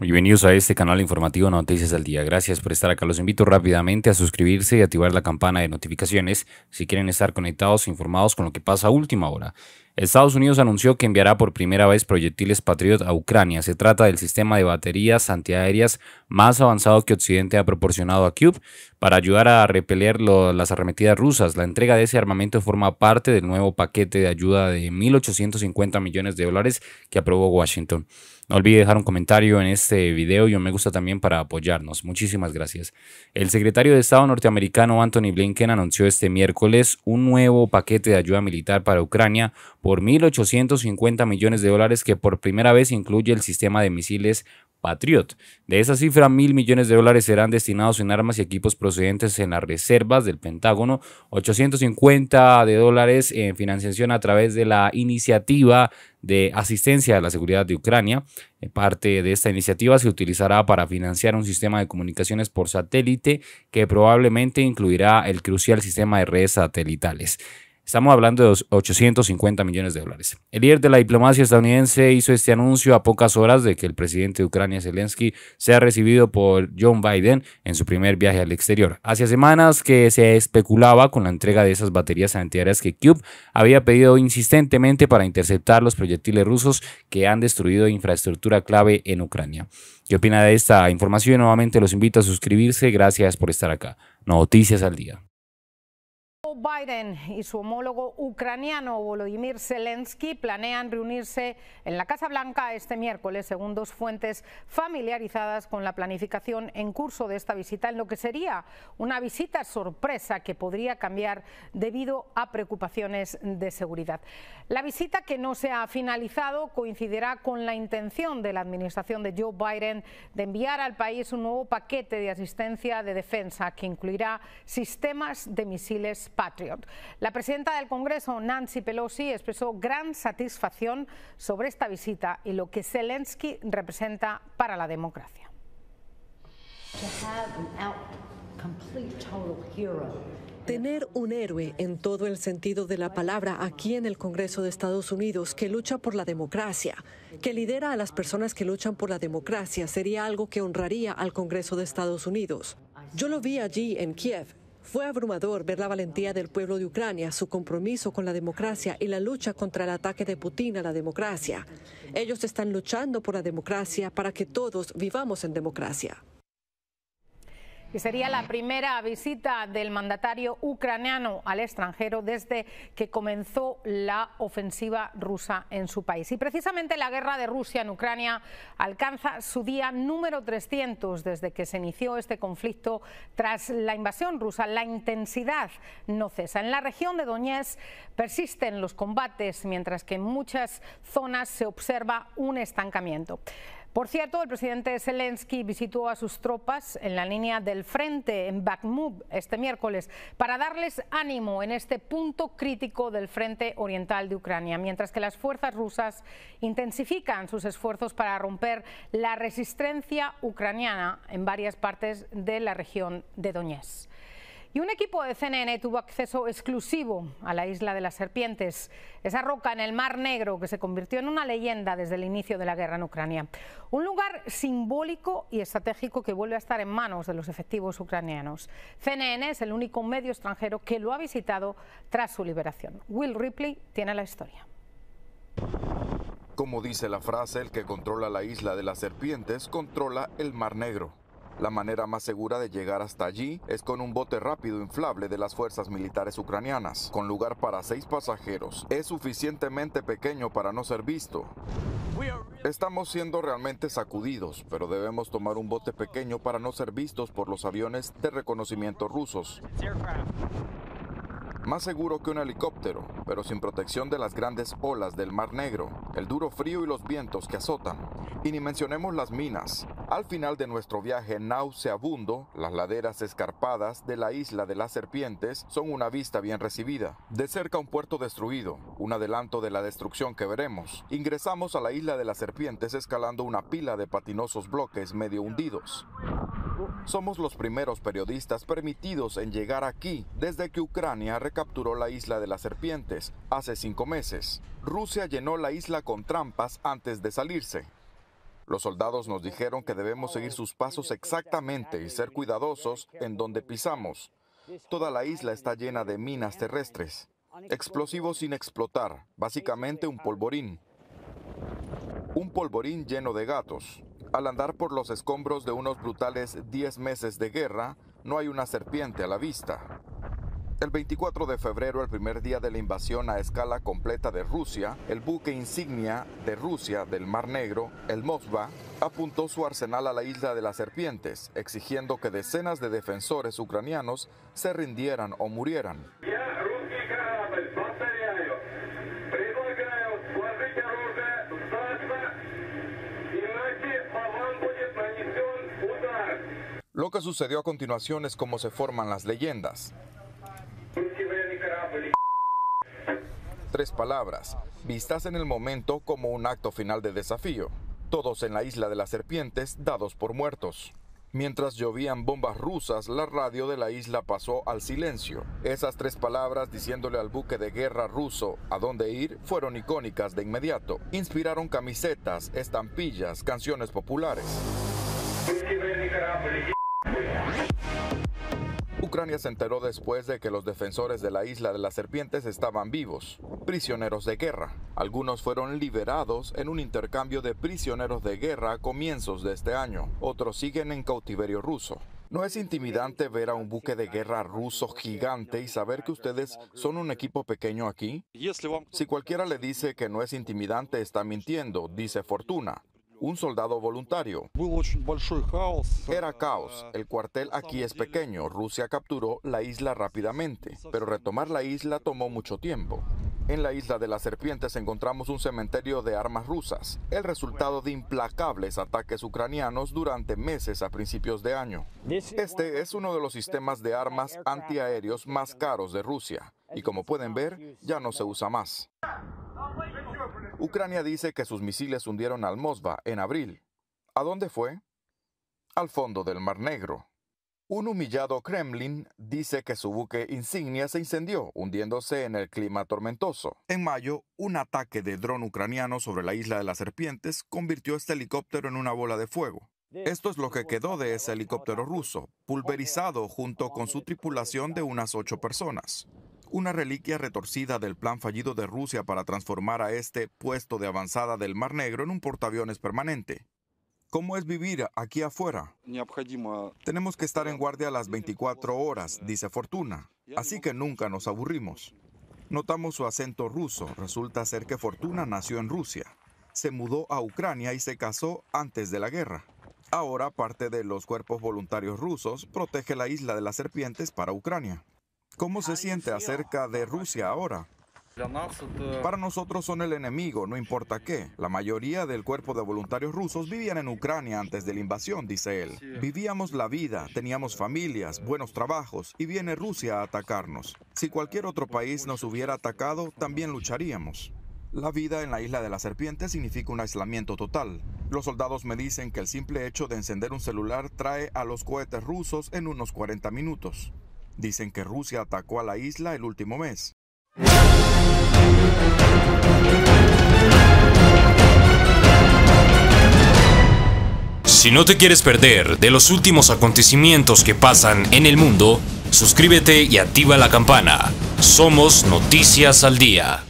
Bienvenidos a este canal informativo Noticias al Día. Gracias por estar acá. Los invito rápidamente a suscribirse y activar la campana de notificaciones si quieren estar conectados e informados con lo que pasa a última hora. Estados Unidos anunció que enviará por primera vez proyectiles Patriot a Ucrania. Se trata del sistema de baterías antiaéreas más avanzado que Occidente ha proporcionado a Cube para ayudar a repeler las arremetidas rusas. La entrega de ese armamento forma parte del nuevo paquete de ayuda de 1.850 millones de dólares que aprobó Washington. No olvide dejar un comentario en este video y un me gusta también para apoyarnos. Muchísimas gracias. El secretario de Estado norteamericano Anthony Blinken anunció este miércoles un nuevo paquete de ayuda militar para Ucrania por 1.850 millones de dólares que por primera vez incluye el sistema de misiles Patriot. De esa cifra, mil millones de dólares serán destinados en armas y equipos procedentes en las reservas del Pentágono, 850 de dólares en financiación a través de la iniciativa de asistencia a la seguridad de Ucrania. Eh, parte de esta iniciativa se utilizará para financiar un sistema de comunicaciones por satélite que probablemente incluirá el crucial sistema de redes satelitales. Estamos hablando de 850 millones de dólares. El líder de la diplomacia estadounidense hizo este anuncio a pocas horas de que el presidente de Ucrania, Zelensky, sea recibido por John Biden en su primer viaje al exterior. Hace semanas que se especulaba con la entrega de esas baterías antiaéreas que Cube había pedido insistentemente para interceptar los proyectiles rusos que han destruido infraestructura clave en Ucrania. ¿Qué opina de esta información? Nuevamente los invito a suscribirse. Gracias por estar acá. Noticias al día. Biden y su homólogo ucraniano Volodymyr Zelensky planean reunirse en la Casa Blanca este miércoles, según dos fuentes familiarizadas con la planificación en curso de esta visita, en lo que sería una visita sorpresa que podría cambiar debido a preocupaciones de seguridad. La visita que no se ha finalizado coincidirá con la intención de la administración de Joe Biden de enviar al país un nuevo paquete de asistencia de defensa que incluirá sistemas de misiles para la presidenta del Congreso, Nancy Pelosi, expresó gran satisfacción sobre esta visita y lo que Zelensky representa para la democracia. Tener un héroe en todo el sentido de la palabra aquí en el Congreso de Estados Unidos que lucha por la democracia, que lidera a las personas que luchan por la democracia, sería algo que honraría al Congreso de Estados Unidos. Yo lo vi allí en Kiev fue abrumador ver la valentía del pueblo de Ucrania, su compromiso con la democracia y la lucha contra el ataque de Putin a la democracia. Ellos están luchando por la democracia para que todos vivamos en democracia. Y sería la primera visita del mandatario ucraniano al extranjero desde que comenzó la ofensiva rusa en su país. Y precisamente la guerra de Rusia en Ucrania alcanza su día número 300 desde que se inició este conflicto tras la invasión rusa. La intensidad no cesa. En la región de Donetsk persisten los combates, mientras que en muchas zonas se observa un estancamiento. Por cierto, el presidente Zelensky visitó a sus tropas en la línea del frente en Bakhmut este miércoles para darles ánimo en este punto crítico del frente oriental de Ucrania, mientras que las fuerzas rusas intensifican sus esfuerzos para romper la resistencia ucraniana en varias partes de la región de Donetsk. Y un equipo de CNN tuvo acceso exclusivo a la isla de las serpientes, esa roca en el Mar Negro que se convirtió en una leyenda desde el inicio de la guerra en Ucrania. Un lugar simbólico y estratégico que vuelve a estar en manos de los efectivos ucranianos. CNN es el único medio extranjero que lo ha visitado tras su liberación. Will Ripley tiene la historia. Como dice la frase, el que controla la isla de las serpientes controla el Mar Negro. La manera más segura de llegar hasta allí es con un bote rápido inflable de las fuerzas militares ucranianas, con lugar para seis pasajeros. Es suficientemente pequeño para no ser visto. Estamos siendo realmente sacudidos, pero debemos tomar un bote pequeño para no ser vistos por los aviones de reconocimiento rusos. Más seguro que un helicóptero, pero sin protección de las grandes olas del Mar Negro, el duro frío y los vientos que azotan. Y ni mencionemos las minas. Al final de nuestro viaje nauseabundo, las laderas escarpadas de la isla de las serpientes son una vista bien recibida. De cerca un puerto destruido, un adelanto de la destrucción que veremos. Ingresamos a la isla de las serpientes escalando una pila de patinosos bloques medio hundidos. Somos los primeros periodistas permitidos en llegar aquí desde que Ucrania recapturó la isla de las serpientes hace cinco meses. Rusia llenó la isla con trampas antes de salirse. Los soldados nos dijeron que debemos seguir sus pasos exactamente y ser cuidadosos en donde pisamos. Toda la isla está llena de minas terrestres, explosivos sin explotar, básicamente un polvorín. Un polvorín lleno de gatos. Al andar por los escombros de unos brutales 10 meses de guerra, no hay una serpiente a la vista. El 24 de febrero, el primer día de la invasión a escala completa de Rusia, el buque insignia de Rusia del Mar Negro, el Mosva, apuntó su arsenal a la isla de las serpientes, exigiendo que decenas de defensores ucranianos se rindieran o murieran. Lo que sucedió a continuación es como se forman las leyendas. Tres palabras, vistas en el momento como un acto final de desafío, todos en la isla de las serpientes dados por muertos. Mientras llovían bombas rusas, la radio de la isla pasó al silencio. Esas tres palabras diciéndole al buque de guerra ruso a dónde ir fueron icónicas de inmediato. Inspiraron camisetas, estampillas, canciones populares. Ucrania se enteró después de que los defensores de la isla de las serpientes estaban vivos, prisioneros de guerra. Algunos fueron liberados en un intercambio de prisioneros de guerra a comienzos de este año, otros siguen en cautiverio ruso. No es intimidante ver a un buque de guerra ruso gigante y saber que ustedes son un equipo pequeño aquí. Si cualquiera le dice que no es intimidante, está mintiendo, dice Fortuna un soldado voluntario. Era caos. El cuartel aquí es pequeño. Rusia capturó la isla rápidamente, pero retomar la isla tomó mucho tiempo. En la isla de las serpientes encontramos un cementerio de armas rusas, el resultado de implacables ataques ucranianos durante meses a principios de año. Este es uno de los sistemas de armas antiaéreos más caros de Rusia y como pueden ver ya no se usa más. Ucrania dice que sus misiles hundieron al Mosva en abril. ¿A dónde fue? Al fondo del Mar Negro. Un humillado Kremlin dice que su buque insignia se incendió, hundiéndose en el clima tormentoso. En mayo, un ataque de dron ucraniano sobre la isla de las serpientes convirtió este helicóptero en una bola de fuego. Esto es lo que quedó de ese helicóptero ruso, pulverizado junto con su tripulación de unas ocho personas una reliquia retorcida del plan fallido de Rusia para transformar a este puesto de avanzada del Mar Negro en un portaaviones permanente. ¿Cómo es vivir aquí afuera? Tenemos que estar en guardia las 24 horas, dice Fortuna, así que nunca nos aburrimos. Notamos su acento ruso, resulta ser que Fortuna nació en Rusia, se mudó a Ucrania y se casó antes de la guerra. Ahora parte de los cuerpos voluntarios rusos protege la isla de las serpientes para Ucrania. ¿Cómo se siente oh, acerca de Rusia ahora? Para nosotros son el enemigo, no importa qué. La mayoría del cuerpo de voluntarios rusos vivían en Ucrania antes de la invasión, dice él. Vivíamos la vida, teníamos familias, buenos trabajos, y viene Rusia a atacarnos. Si cualquier otro país nos hubiera atacado, también lucharíamos. La vida en la isla de la serpiente significa un aislamiento total. Los soldados me dicen que el simple hecho de encender un celular trae a los cohetes rusos en unos 40 minutos dicen que Rusia atacó a la isla el último mes. Si no te quieres perder de los últimos acontecimientos que pasan en el mundo, suscríbete y activa la campana. Somos Noticias al Día.